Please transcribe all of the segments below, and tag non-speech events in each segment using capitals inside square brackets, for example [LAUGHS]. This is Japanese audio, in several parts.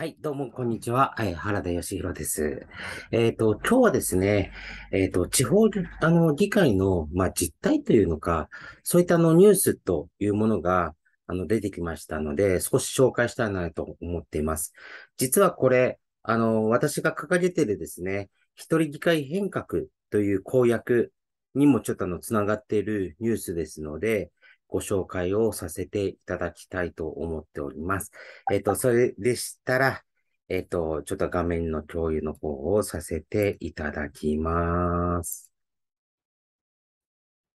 はい、どうも、こんにちは。はい、原田義弘です。えっ、ー、と、今日はですね、えっ、ー、と、地方、あの、議会の、まあ、実態というのか、そういったあの、ニュースというものが、あの、出てきましたので、少し紹介したいなと思っています。実はこれ、あの、私が掲げてるですね、一人議会変革という公約にもちょっとあの、つながっているニュースですので、ご紹介をさせていただきたいと思っております。えっ、ー、と、それでしたら、えっ、ー、と、ちょっと画面の共有の方をさせていただきます。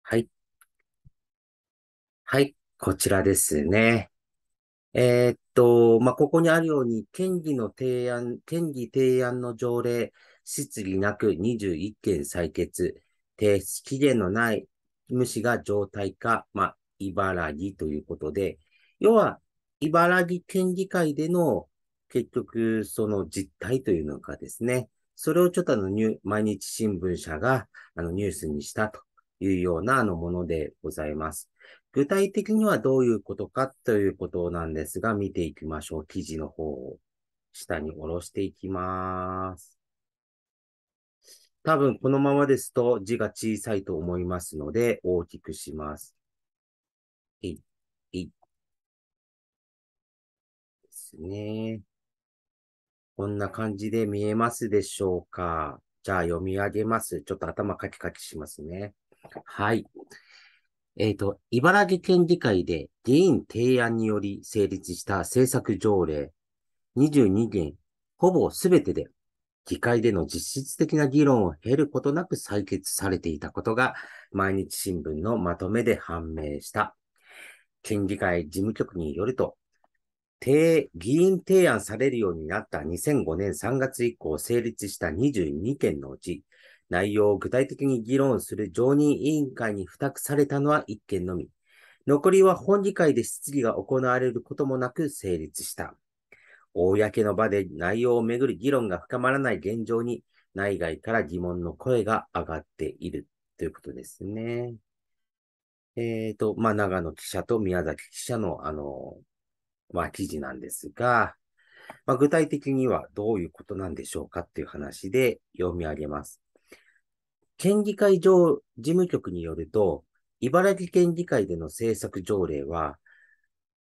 はい。はい、こちらですね。えー、っと、まあ、ここにあるように、県議の提案、県議提案の条例、質疑なく21件採決、提出期限のない無視が状態化、まあ、茨城ということで、要は、茨城県議会での、結局、その実態というのかですね、それをちょっとあの、毎日新聞社が、あの、ニュースにしたというような、あの、ものでございます。具体的にはどういうことかということなんですが、見ていきましょう。記事の方を下に下ろしていきます。多分このままですと字が小さいと思いますので大きくします。い、い。ですね。こんな感じで見えますでしょうか。じゃあ読み上げます。ちょっと頭カキカキしますね。はい。えっ、ー、と、茨城県議会で議員提案により成立した政策条例22件、ほぼすべてで議会での実質的な議論を経ることなく採決されていたことが毎日新聞のまとめで判明した。県議会事務局によると、議員提案されるようになった2005年3月以降成立した22件のうち、内容を具体的に議論する常任委員会に付託されたのは1件のみ。残りは本議会で質疑が行われることもなく成立した。公の場で内容をめぐる議論が深まらない現状に内外から疑問の声が上がっているということですね。えっ、ー、と、まあ、長野記者と宮崎記者の、あの、まあ、記事なんですが、まあ、具体的にはどういうことなんでしょうかっていう話で読み上げます。県議会上、事務局によると、茨城県議会での政策条例は、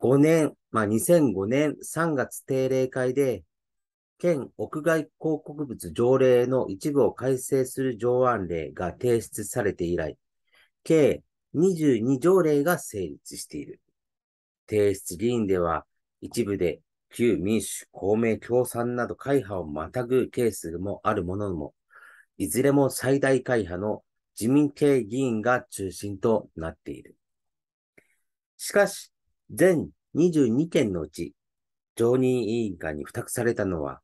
5年、まあ、2005年3月定例会で、県屋外広告物条例の一部を改正する条案令が提出されて以来、計22条例が成立している。提出議員では一部で旧民主、公明、共産など会派をまたぐケースもあるものも、いずれも最大会派の自民系議員が中心となっている。しかし、全22件のうち、常任委員会に付託されたのは、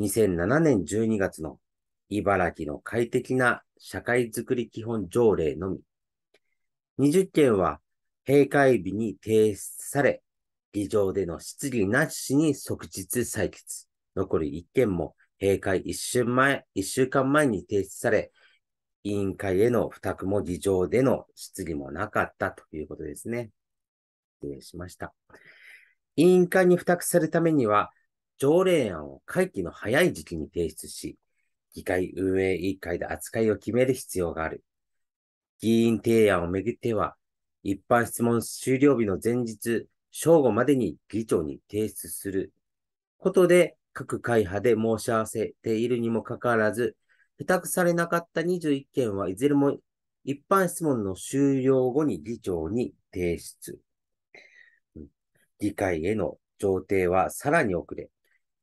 2007年12月の茨城の快適な社会づくり基本条例のみ、20件は閉会日に提出され、議場での質疑なしに即日採決。残り1件も閉会1週前、1週間前に提出され、委員会への付託も議場での質疑もなかったということですね。失礼しました。委員会に付託するためには、条例案を会期の早い時期に提出し、議会運営委員会で扱いを決める必要がある。議員提案をめぐっては、一般質問終了日の前日、正午までに議長に提出することで、各会派で申し合わせているにもかかわらず、付託されなかった21件はいずれも一般質問の終了後に議長に提出。議会への上程はさらに遅れ、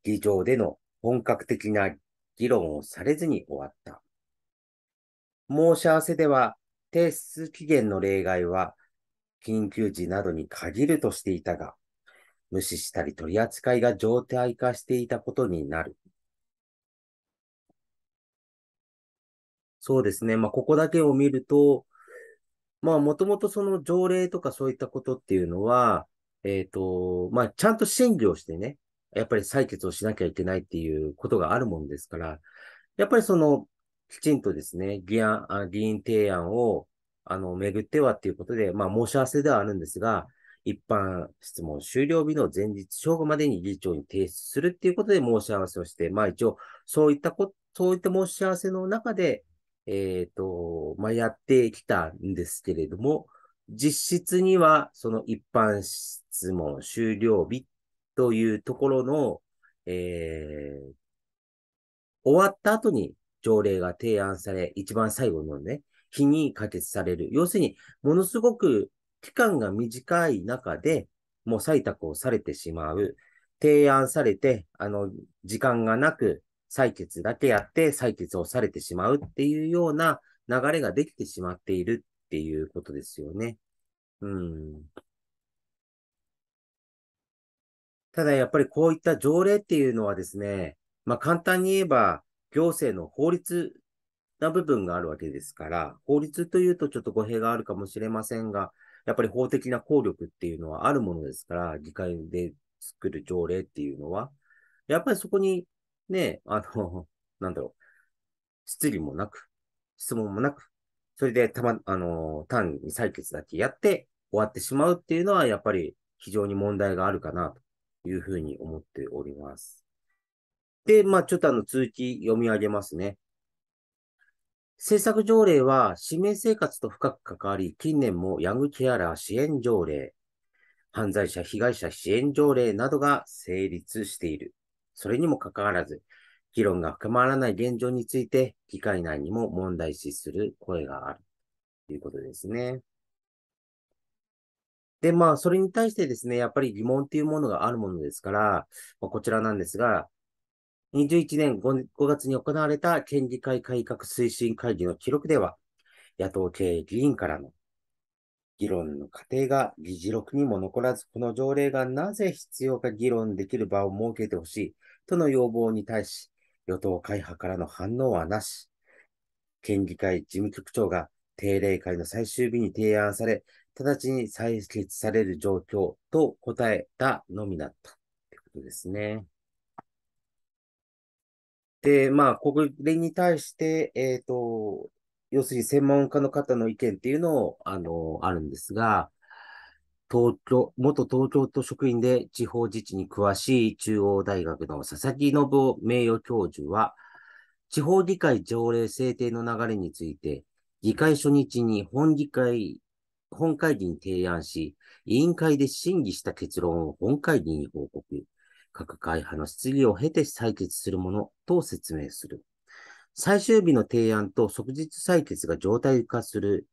議場での本格的な議論をされずに終わった。申し合わせでは、提出期限の例外は、緊急時などに限るとしていたが、無視したり取り扱いが常態化していたことになる。そうですね。まあ、ここだけを見ると、まあ、もともとその条例とかそういったことっていうのは、えっ、ー、と、まあ、ちゃんと審議をしてね、やっぱり採決をしなきゃいけないっていうことがあるもんですから、やっぱりその、きちんとですね、議案、あ議員提案を、あの、めぐってはっていうことで、まあ、申し合わせではあるんですが、一般質問終了日の前日正午までに議長に提出するっていうことで申し合わせをして、まあ一応、そういったこ、そういった申し合わせの中で、えっ、ー、と、まあやってきたんですけれども、実質にはその一般質問終了日というところの、えー、終わった後に条例が提案され、一番最後のね、日に可決される。要するに、ものすごく期間が短い中で、もう採択をされてしまう。提案されて、あの、時間がなく、採決だけやって、採決をされてしまうっていうような流れができてしまっているっていうことですよね。うん。ただやっぱりこういった条例っていうのはですね、まあ簡単に言えば、行政の法律な部分があるわけですから、法律というとちょっと語弊があるかもしれませんが、やっぱり法的な効力っていうのはあるものですから、議会で作る条例っていうのは、やっぱりそこにね、あの、[LAUGHS] なんだろう、質疑もなく、質問もなく、それでたま、あの、単に採決だけやって終わってしまうっていうのは、やっぱり非常に問題があるかなというふうに思っております。で、まあ、ちょっとあの続き読み上げますね。政策条例は市民生活と深く関わり、近年もヤングケアラー支援条例、犯罪者被害者支援条例などが成立している。それにもかかわらず、議論が深まらない現状について、議会内にも問題視する声があるということですね。で、まあ、それに対してですね、やっぱり疑問っていうものがあるものですから、まあ、こちらなんですが、21年 5, 5月に行われた県議会改革推進会議の記録では、野党系議員からの議論の過程が議事録にも残らず、この条例がなぜ必要か議論できる場を設けてほしいとの要望に対し、与党会派からの反応はなし、県議会事務局長が定例会の最終日に提案され、直ちに採決される状況と答えたのみだったということですね。で、まあ、これに対して、えっ、ー、と、要するに専門家の方の意見っていうのを、あの、あるんですが、東京、元東京都職員で地方自治に詳しい中央大学の佐々木信夫名誉教授は、地方議会条例制定の流れについて、議会初日に本議会、本会議に提案し、委員会で審議した結論を本会議に報告。各会派の質疑を経て採決するものと説明する。最終日の提案と即日採決が常態化する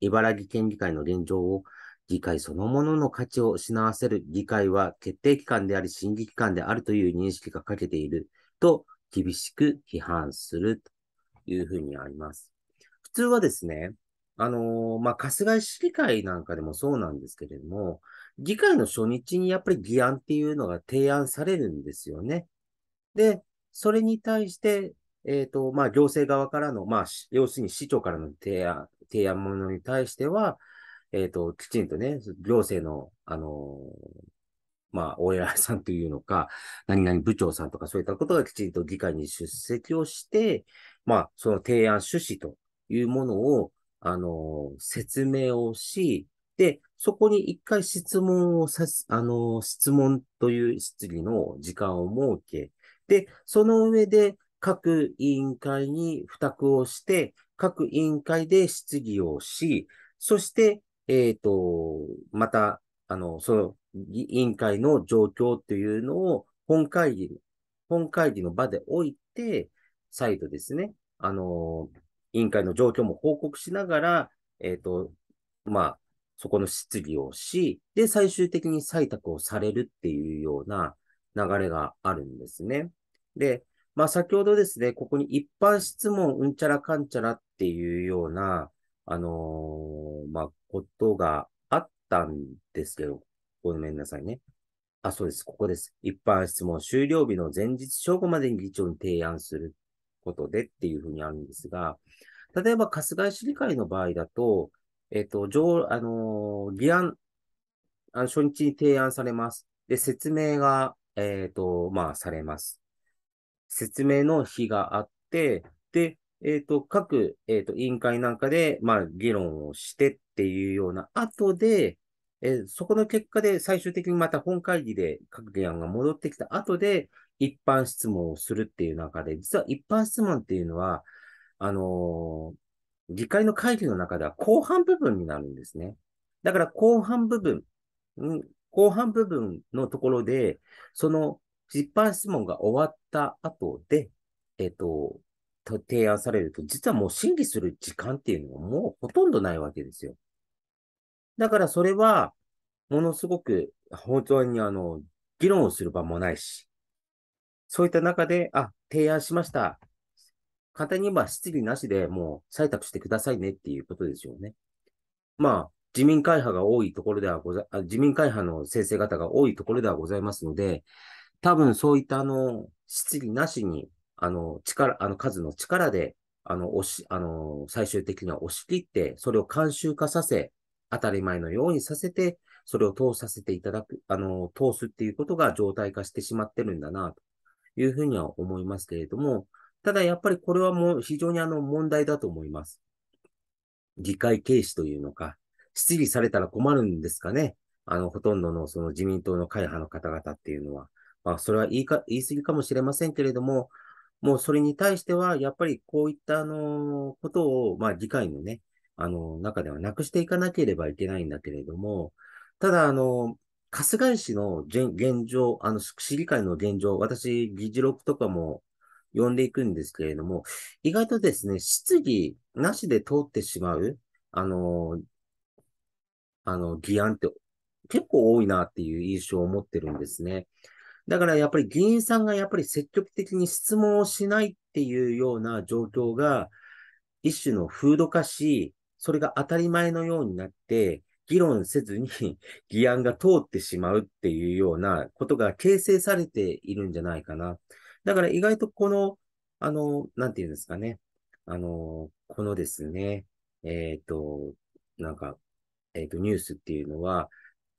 茨城県議会の現状を議会そのものの価値を失わせる議会は決定機関であり審議機関であるという認識が欠けていると厳しく批判するというふうにあります。普通はですね、あのー、まあ、春日井市議会なんかでもそうなんですけれども、議会の初日にやっぱり議案っていうのが提案されるんですよね。で、それに対して、えっ、ー、と、まあ、行政側からの、まあ、要するに市長からの提案、提案ものに対しては、えっ、ー、と、きちんとね、行政の、あのまあ、お偉いさんというのか、何々部長さんとかそういったことがきちんと議会に出席をして、まあ、その提案趣旨というものをあの、説明をし、で、そこに一回質問をさす、あの、質問という質疑の時間を設け、で、その上で各委員会に付託をして、各委員会で質疑をし、そして、えっ、ー、と、また、あの、その委員会の状況というのを本会議、本会議の場で置いて、再度ですね、あの委員会の状況も報告しながら、えっ、ー、と、まあ、そこの質疑をし、で、最終的に採択をされるっていうような流れがあるんですね。で、まあ、先ほどですね、ここに一般質問うんちゃらかんちゃらっていうような、あのー、まあ、ことがあったんですけど、ごめんなさいね。あ、そうです。ここです。一般質問終了日の前日正午までに議長に提案することでっていうふうにあるんですが、例えば、春日井市議会の場合だと、えっ、ー、と、上、あのー、議案、あの初日に提案されます。で、説明が、えっ、ー、と、まあ、されます。説明の日があって、で、えっ、と、各、えっ、と、委員会なんかで、まあ、議論をしてっていうような後で、えそこの結果で最終的にまた本会議で各議案が戻ってきた後で、一般質問をするっていう中で、実は一般質問っていうのは、あのー、議会の会議の中では後半部分になるんですね。だから後半部分、ん、後半部分のところで、その一般質問が終わった後で、えっ、ー、と、提案されると、実はもう審議する時間っていうのはもうほとんどないわけですよ。だからそれは、ものすごく本当にあの、議論をする場もないし、そういった中で、あ、提案しました。簡単に言えば質疑なしでもう採択してくださいねっていうことですよね。まあ、自民会派が多いところではござ、自民会派の先生方が多いところではございますので、多分そういったあの、質疑なしに、あの、力、あの数の力で、あの、押し、あの、最終的には押し切って、それを慣習化させ、当たり前のようにさせて、それを通させていただく、あの、通すっていうことが常態化してしまってるんだな、というふうには思いますけれども、ただやっぱりこれはもう非常にあの問題だと思います。議会軽視というのか、質疑されたら困るんですかね。あの、ほとんどのその自民党の会派の方々っていうのは。まあ、それは言いか、言い過ぎかもしれませんけれども、もうそれに対しては、やっぱりこういったあの、ことを、まあ、議会のね、あの、中ではなくしていかなければいけないんだけれども、ただ、あの、春日井市の現状、あの、市議会の現状、私、議事録とかも呼んでいくんですけれども、意外とですね、質疑なしで通ってしまう、あの、あの、議案って結構多いなっていう印象を持ってるんですね。だからやっぱり議員さんがやっぱり積極的に質問をしないっていうような状況が一種の風土化し、それが当たり前のようになって、議論せずに [LAUGHS] 議案が通ってしまうっていうようなことが形成されているんじゃないかな。だから意外とこの、あの、なんていうんですかね。あの、このですね、えっ、ー、と、なんか、えっ、ー、と、ニュースっていうのは、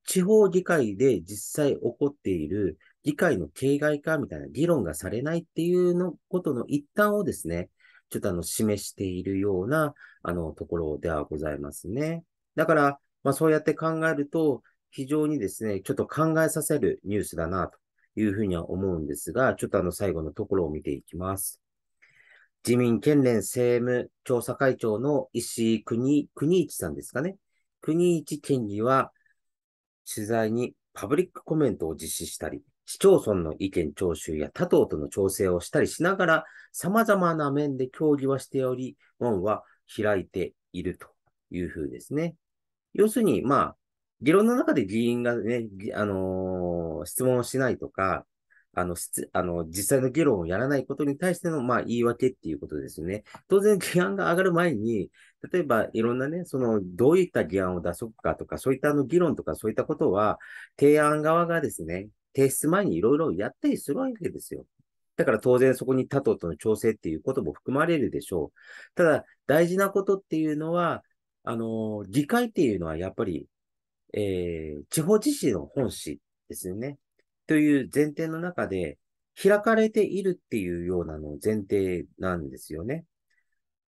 地方議会で実際起こっている議会の形骸化みたいな議論がされないっていうのことの一端をですね、ちょっとあの示しているようなあのところではございますね。だから、まあ、そうやって考えると、非常にですね、ちょっと考えさせるニュースだなというふうには思うんですが、ちょっとあの最後のところを見ていきます。自民県連政務調査会長の石井国、国一さんですかね。国一県議は、取材にパブリックコメントを実施したり、市町村の意見聴取や他党との調整をしたりしながら、様々な面で協議はしており、門は開いているというふうですね。要するに、まあ、議論の中で議員がね、あのー、質問をしないとか、あの、あの、実際の議論をやらないことに対しての、まあ、言い訳っていうことですね。当然、議案が上がる前に、例えば、いろんなね、その、どういった議案を出そうかとか、そういったあの議論とか、そういったことは、提案側がですね、提出前にいろいろやったりするわけですよ。だから当然そこに他党との調整っていうことも含まれるでしょう。ただ、大事なことっていうのは、あの、議会っていうのはやっぱりえー、地方自治の本市ですよね。という前提の中で、開かれているっていうようなの前提なんですよね。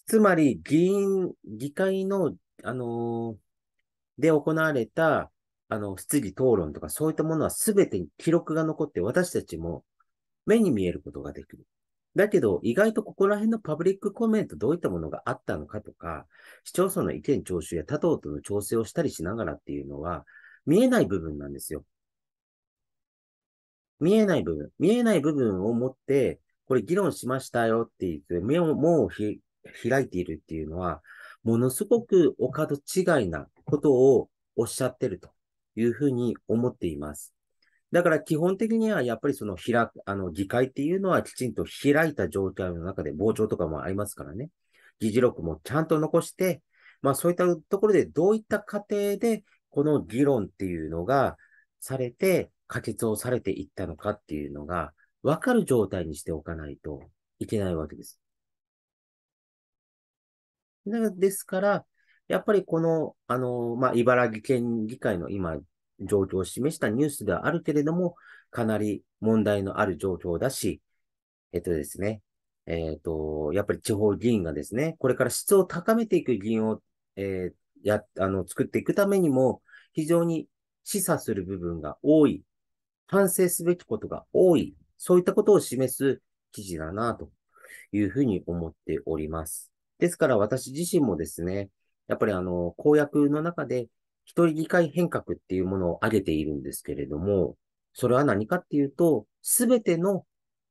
つまり、議員、議会の、あのー、で行われた、あの、質疑討論とか、そういったものは全て記録が残って、私たちも目に見えることができる。だけど、意外とここら辺のパブリックコメントどういったものがあったのかとか、市町村の意見聴取や他党との調整をしたりしながらっていうのは、見えない部分なんですよ。見えない部分。見えない部分を持って、これ議論しましたよって言って、目をもうひ開いているっていうのは、ものすごくお門違いなことをおっしゃってるというふうに思っています。だから基本的にはやっぱりその開く、あの議会っていうのはきちんと開いた状態の中で傍聴とかもありますからね。議事録もちゃんと残して、まあそういったところでどういった過程でこの議論っていうのがされて、可決をされていったのかっていうのが分かる状態にしておかないといけないわけです。ですから、やっぱりこの、あの、まあ、茨城県議会の今、状況を示したニュースではあるけれども、かなり問題のある状況だし、えっとですね、えっ、と、やっぱり地方議員がですね、これから質を高めていく議員を、えー、や、あの、作っていくためにも、非常に示唆する部分が多い、反省すべきことが多い、そういったことを示す記事だな、というふうに思っております。ですから私自身もですね、やっぱりあの、公約の中で一人議会変革っていうものを挙げているんですけれども、それは何かっていうと、すべての、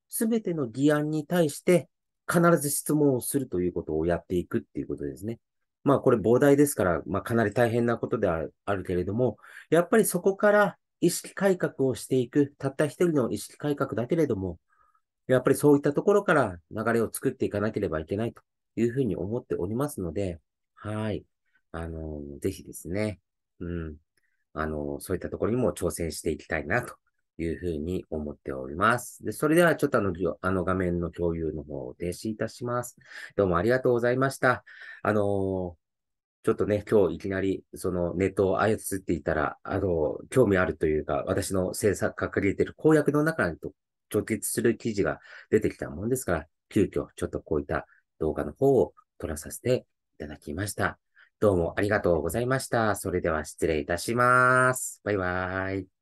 すべての議案に対して必ず質問をするということをやっていくっていうことですね。まあこれ膨大ですから、まあかなり大変なことであるけれども、やっぱりそこから意識改革をしていく、たった一人の意識改革だけれども、やっぱりそういったところから流れを作っていかなければいけないというふうに思っておりますので、はい。あの、ぜひですね、うん。あの、そういったところにも挑戦していきたいなというふうに思っております。で、それではちょっとあの、あの画面の共有の方を停止いたします。どうもありがとうございました。あのちょっとね、今日いきなり、そのネットを操っていたら、あの、興味あるというか、私の制作掲げている公約の中にと直結する記事が出てきたもんですから、急遽、ちょっとこういった動画の方を撮らさせていただきました。どうもありがとうございました。それでは失礼いたします。バイバーイ。